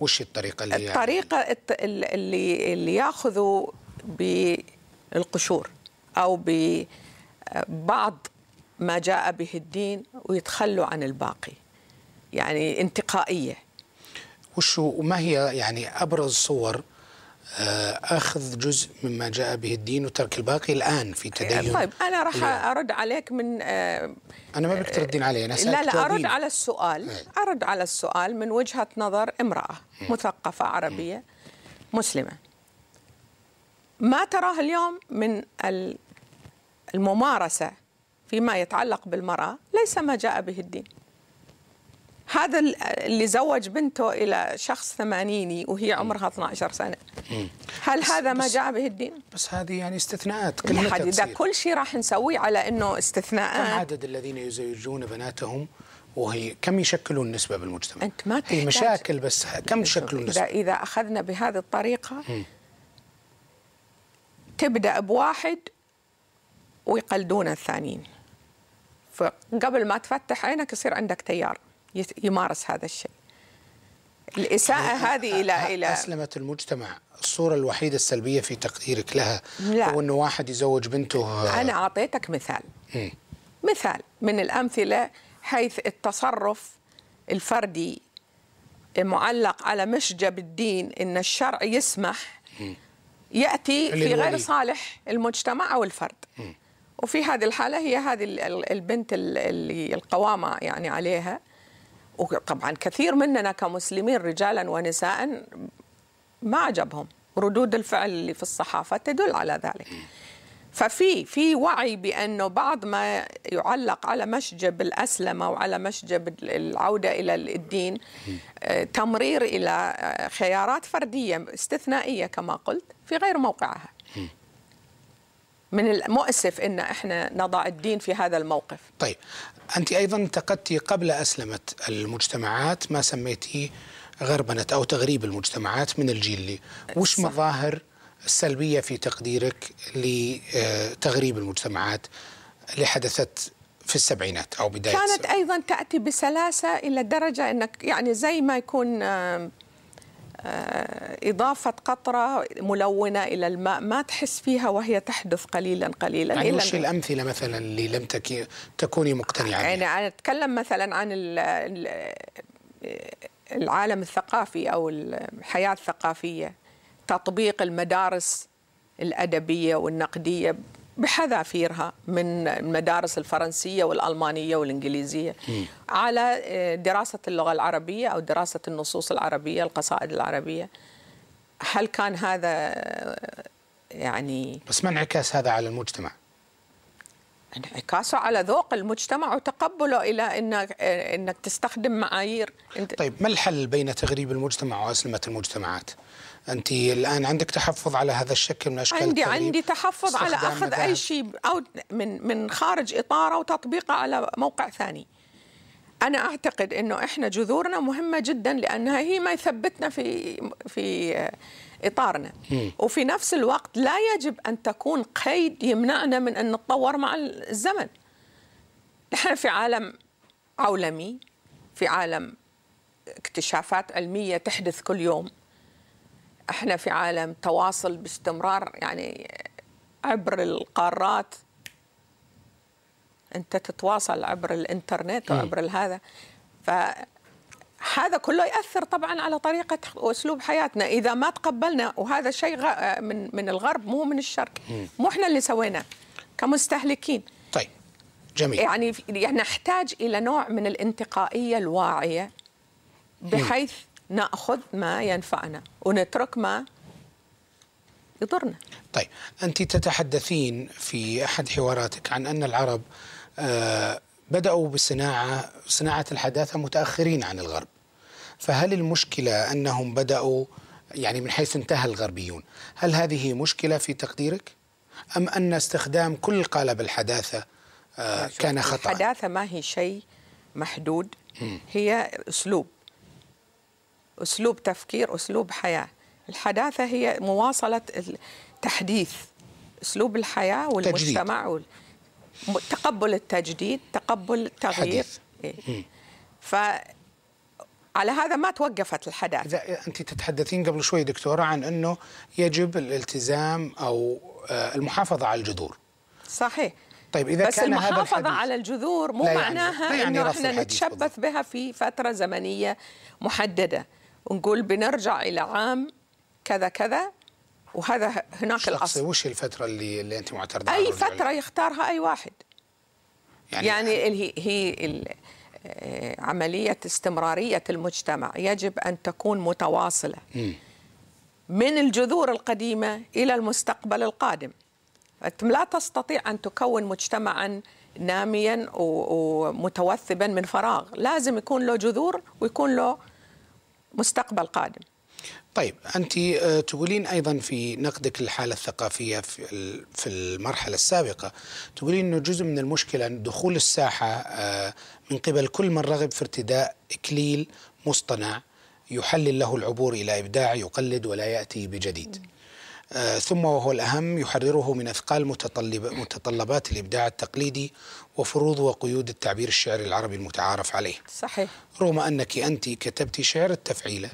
وش الطريقه اللي الطريقه يعني؟ اللي اللي ياخذوا بالقشور او ببعض ما جاء به الدين ويتخلوا عن الباقي يعني انتقائيه وش وما هي يعني ابرز صور آه، اخذ جزء مما جاء به الدين وترك الباقي الان في طيب، تدين طيب انا راح ارد عليك من آه، انا ما بدك تردين علي انا لا لا ارد على السؤال إيه. ارد على السؤال من وجهه نظر امراه إيه. مثقفه إيه. عربيه مسلمه ما تراه اليوم من الممارسه فيما يتعلق بالمراه ليس ما جاء به الدين هذا اللي زوج بنته الى شخص ثمانيني وهي عمرها 12 سنه هل هذا ما جاء به الدين بس هذه يعني استثناءات اذا كل شيء راح نسويه على انه استثناءات كم عدد الذين يزوجون بناتهم وهي كم يشكلون النسبه بالمجتمع انت ما تحتاج مشاكل بس كم يشكلون النسبه اذا اخذنا بهذه الطريقه م. تبدا بواحد ويقلدون الثانيين فقبل ما تفتح عينك يصير عندك تيار يمارس هذا الشيء الإساءة أه، هذه أه، إلى أه، إلى أسلمت المجتمع الصورة الوحيدة السلبية في تقديرك لها لا. هو أنه واحد يزوج بنته أنا أعطيتك مثال م. مثال من الأمثلة حيث التصرف الفردي المعلق على مشجب الدين أن الشرع يسمح يأتي في غير صالح المجتمع أو الفرد م. وفي هذه الحالة هي هذه البنت القوامة يعني عليها وطبعا كثير مننا كمسلمين رجالا ونساء ما عجبهم ردود الفعل اللي في الصحافه تدل على ذلك ففي في وعي بانه بعض ما يعلق على مشجب الاسلمه وعلى مشجب العوده الى الدين آه، تمرير الى آه، خيارات فرديه استثنائيه كما قلت في غير موقعها من المؤسف ان احنا نضع الدين في هذا الموقف. طيب انت ايضا انتقدت قبل اسلمت المجتمعات ما سميتيه غربنه او تغريب المجتمعات من الجيل وش مظاهر السلبيه في تقديرك لتغريب آه، المجتمعات اللي حدثت في السبعينات او بدايه كانت ايضا تاتي بسلاسه الى درجه انك يعني زي ما يكون آه، إضافة قطرة ملونة إلى الماء ما تحس فيها وهي تحدث قليلا قليلا يعني وش الأمثلة مثلا اللي لم تكوني مقتنعة يعني أنا أتكلم مثلا عن العالم الثقافي أو الحياة الثقافية تطبيق المدارس الأدبية والنقدية بحذافيرها من المدارس الفرنسية والألمانية والإنجليزية م. على آه، دراسة اللغة العربية أو دراسة النصوص العربية القصائد العربية هل كان هذا آه، يعني بس ما انعكاس هذا على المجتمع يعني انعكاسه على ذوق المجتمع وتقبله الى انك انك تستخدم معايير انت طيب ما الحل بين تغريب المجتمع واسلمه المجتمعات؟ انت الان عندك تحفظ على هذا الشكل من اشكال عندي التغريب. عندي تحفظ على اخذ اي شيء او من من خارج اطاره وتطبيقه على موقع ثاني. انا اعتقد انه احنا جذورنا مهمه جدا لانها هي ما يثبتنا في في اطارنا م. وفي نفس الوقت لا يجب ان تكون قيد يمنعنا من ان نتطور مع الزمن نحن في عالم عولمي في عالم اكتشافات علميه تحدث كل يوم احنا في عالم تواصل باستمرار يعني عبر القارات انت تتواصل عبر الانترنت وعبر هذا ف هذا كله ياثر طبعا على طريقه واسلوب حياتنا اذا ما تقبلنا وهذا شيء آه، من من الغرب مو من الشرق مو احنا اللي سويناه كمستهلكين طيب جميل يعني يعني نحتاج الى نوع من الانتقائيه الواعيه بحيث ناخذ ما ينفعنا ونترك ما يضرنا طيب انت تتحدثين في احد حواراتك عن ان العرب آه بدأوا بصناعة صناعة الحداثة متأخرين عن الغرب فهل المشكلة أنهم بدأوا يعني من حيث انتهى الغربيون هل هذه مشكلة في تقديرك؟ أم أن استخدام كل قالب الحداثة آه، كان خطأ الحداثة ما هي شيء محدود هي أسلوب أسلوب تفكير أسلوب حياة الحداثة هي مواصلة التحديث أسلوب الحياة والمجتمع تجديد. تقبل التجديد تقبل التغيير إيه. على هذا ما توقفت الحداثة إذا أنت تتحدثين قبل شوي دكتورة عن أنه يجب الالتزام أو آه، المحافظة على الجذور صحيح طيب اذا بس كان المحافظة هذا على الجذور مو يعني، معناها يعني انه احنا نتشبث بها في فتره زمنيه محدده ونقول بنرجع الى عام كذا كذا وهذا هناك الاصل وش الفتره اللي اللي انت معترضه اي فتره يختارها اي واحد يعني, يعني هي هي عملية استمرارية المجتمع يجب أن تكون متواصلة من الجذور القديمة إلى المستقبل القادم أنت لا تستطيع أن تكون مجتمعا ناميا ومتوثبا من فراغ لازم يكون له جذور ويكون له مستقبل قادم طيب أنت آه، تقولين أيضا في نقدك للحالة الثقافية في المرحلة السابقة تقولين أنه جزء من المشكلة أن دخول الساحة آه، من قبل كل من رغب في ارتداء إكليل مصطنع يحلل له العبور إلى إبداع يقلد ولا يأتي بجديد آه، ثم وهو الأهم يحرره من أثقال متطلب متطلبات الإبداع التقليدي وفروض وقيود التعبير الشعري العربي المتعارف عليه صحيح رغم أنك أنت كتبت شعر التفعيلة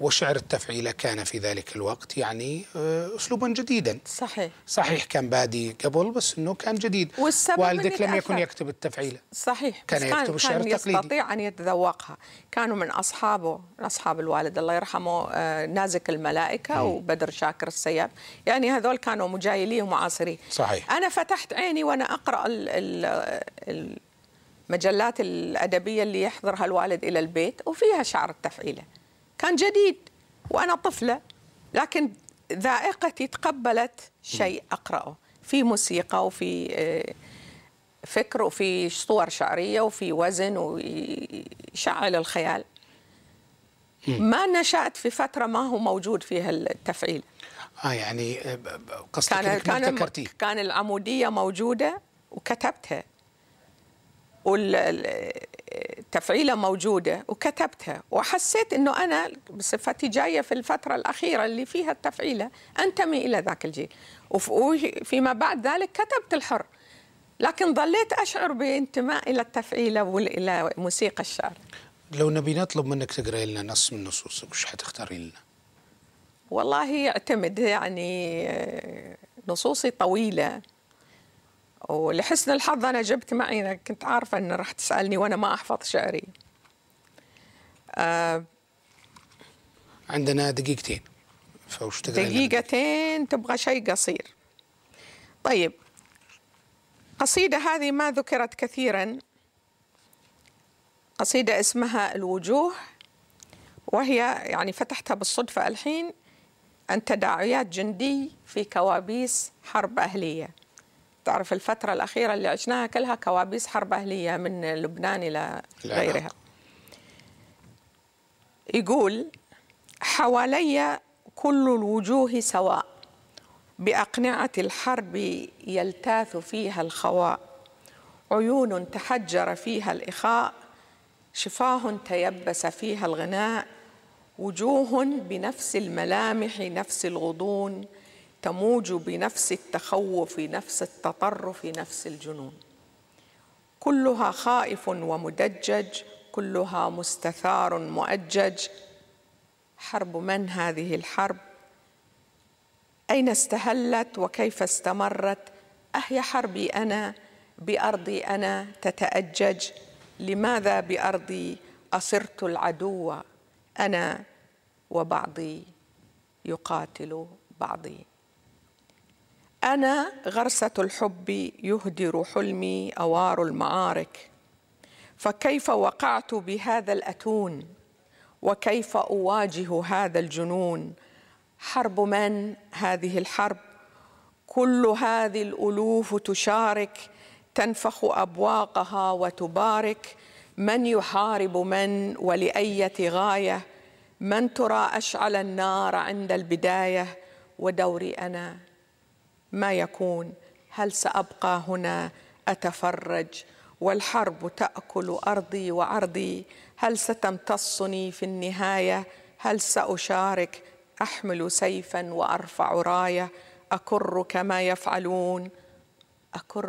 وشعر التفعيلة كان في ذلك الوقت يعني آه، أسلوبا جديدا صحيح صحيح كان بادي قبل بس أنه كان جديد والسبب والدك لم يكن يكتب التفعيلة صحيح كان يكتب كان الشعر كان التقليدي يستطيع أن يتذوقها كانوا من أصحابه أصحاب الوالد الله يرحمه آه، نازك الملائكة أي. وبدر شاكر السياب يعني هذول كانوا مجايلي ومعاصرين صحيح أنا فتحت عيني وأنا أقرأ ال ال المجلات الأدبية اللي يحضرها الوالد إلى البيت وفيها شعر التفعيلة كان جديد وأنا طفلة لكن ذائقتي تقبلت شيء أقرأه في موسيقى وفي آه، فكر وفي صور شعرية وفي وزن ويشعل الخيال ما نشأت في فترة ما هو موجود فيها التفعيل اه يعني آه، قصدك كان كان, كان العمودية موجودة وكتبتها والتفعيله موجوده وكتبتها وحسيت انه انا بصفتي جايه في الفتره الاخيره اللي فيها التفعيله انتمي الى ذاك الجيل وفيما بعد ذلك كتبت الحر لكن ظليت اشعر بانتماء الى التفعيله والى موسيقى الشعر لو نبي نطلب منك تقرأ لنا نص من نصوصك وش حتختاري لنا؟ والله يعتمد يعني آه، نصوصي طويله ولحسن الحظ أنا جبت معي أنا كنت عارفة أن راح تسألني وأنا ما أحفظ شعري آه عندنا دقيقتين فوش دقيقتين تبغى شيء قصير طيب قصيدة هذه ما ذكرت كثيرا قصيدة اسمها الوجوه وهي يعني فتحتها بالصدفة الحين عن تداعيات جندي في كوابيس حرب أهلية تعرف الفترة الأخيرة اللي عشناها كلها كوابيس حرب أهلية من لبنان إلى غيرها يقول حوالي كل الوجوه سواء بأقنعة الحرب يلتاث فيها الخواء عيون تحجر فيها الإخاء شفاه تيبس فيها الغناء وجوه بنفس الملامح نفس الغضون تموج بنفس التخوف نفس التطرف نفس الجنون كلها خائف ومدجج كلها مستثار مؤجج حرب من هذه الحرب اين استهلت وكيف استمرت اهي حربي انا بارضي انا تتاجج لماذا بارضي اصرت العدو انا وبعضي يقاتل بعضي أنا غرسة الحب يهدر حلمي أوار المعارك فكيف وقعت بهذا الأتون وكيف أواجه هذا الجنون حرب من هذه الحرب كل هذه الألوف تشارك تنفخ أبواقها وتبارك من يحارب من ولأية غاية من ترى أشعل النار عند البداية ودوري أنا ما يكون هل سأبقى هنا أتفرج والحرب تأكل أرضي وعرضي هل ستمتصني في النهاية هل سأشارك أحمل سيفا وأرفع راية أكر كما يفعلون أكر